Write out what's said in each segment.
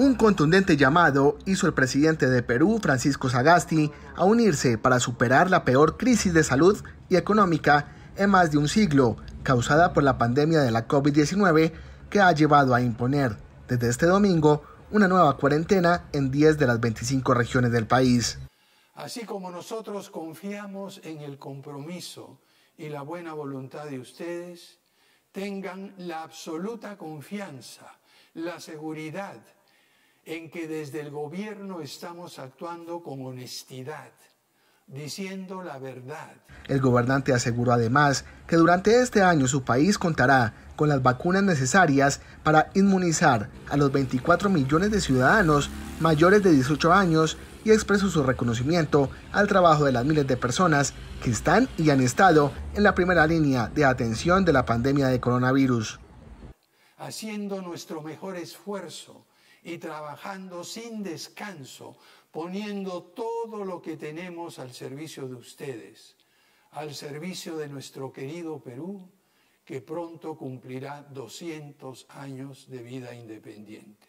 Un contundente llamado hizo el presidente de Perú, Francisco Sagasti, a unirse para superar la peor crisis de salud y económica en más de un siglo, causada por la pandemia de la COVID-19 que ha llevado a imponer, desde este domingo, una nueva cuarentena en 10 de las 25 regiones del país. Así como nosotros confiamos en el compromiso y la buena voluntad de ustedes, tengan la absoluta confianza, la seguridad, en que desde el gobierno estamos actuando con honestidad, diciendo la verdad. El gobernante aseguró además que durante este año su país contará con las vacunas necesarias para inmunizar a los 24 millones de ciudadanos mayores de 18 años y expresó su reconocimiento al trabajo de las miles de personas que están y han estado en la primera línea de atención de la pandemia de coronavirus. Haciendo nuestro mejor esfuerzo y trabajando sin descanso, poniendo todo lo que tenemos al servicio de ustedes, al servicio de nuestro querido Perú, que pronto cumplirá 200 años de vida independiente.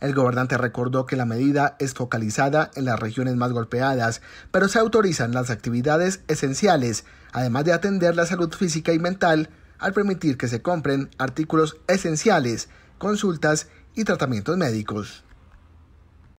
El gobernante recordó que la medida es focalizada en las regiones más golpeadas, pero se autorizan las actividades esenciales, además de atender la salud física y mental, al permitir que se compren artículos esenciales, consultas y tratamientos médicos.